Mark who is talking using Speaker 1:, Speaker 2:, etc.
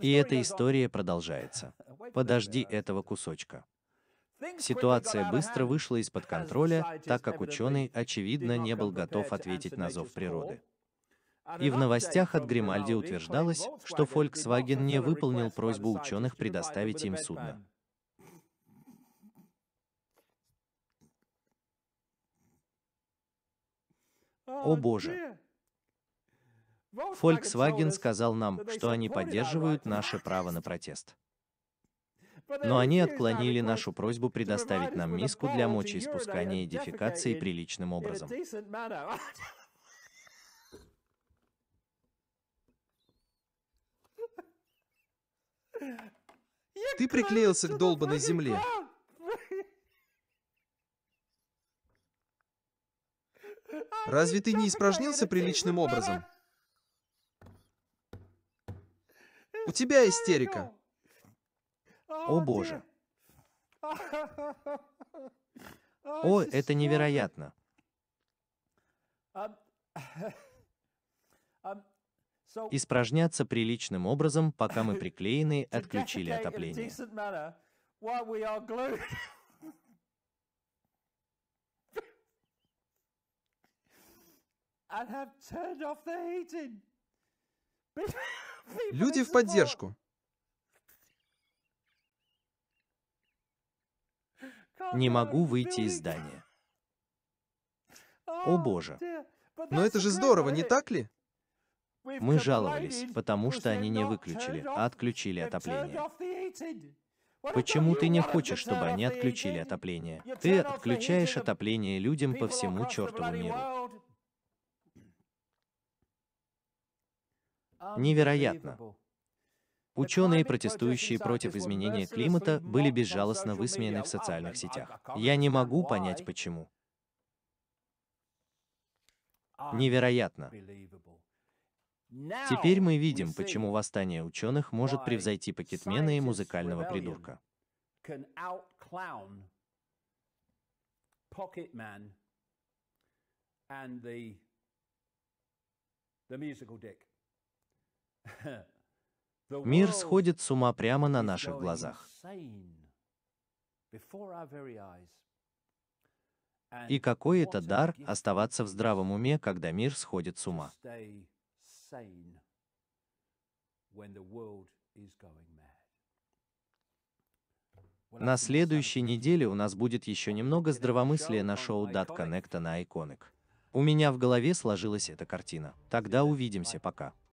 Speaker 1: И эта история
Speaker 2: продолжается. Подожди этого кусочка. Ситуация быстро вышла из-под контроля, так как ученый, очевидно, не был готов ответить на зов природы. И в новостях от Гримальди утверждалось, что Volkswagen не выполнил просьбу ученых предоставить им судно. О боже! Volkswagen сказал нам, что они поддерживают наше право на протест. Но они отклонили нашу просьбу предоставить нам миску для мочи, испускания и дефекации приличным образом. Ты приклеился к долбанной земле. Разве ты не испражнился приличным образом? У тебя истерика. О боже. О, это невероятно. Испражняться приличным образом, пока мы приклеены, отключили отопление. and have turned off the heating. Люди в поддержку. Не могу выйти из здания. О боже. Но это же здорово, не так ли? Мы жаловались, потому что они не выключили, а отключили отопление. Почему ты не хочешь, чтобы они отключили отопление? Ты отключаешь отопление людям по всему чертову миру. Невероятно. Ученые, протестующие против изменения климата, были безжалостно высмеяны в социальных сетях. Я не могу понять, почему. Ah, Невероятно. Теперь мы видим, почему восстание ученых может превзойти пакетмена и музыкального придурка. and the, the musical dick. Мир сходит с ума прямо на наших глазах. И какой это дар оставаться в здравом уме, когда мир сходит с ума. На следующей неделе у нас будет еще немного здравомыслия на шоу Дат Коннекта на Iconic. У меня в голове сложилась эта картина. Тогда увидимся, пока.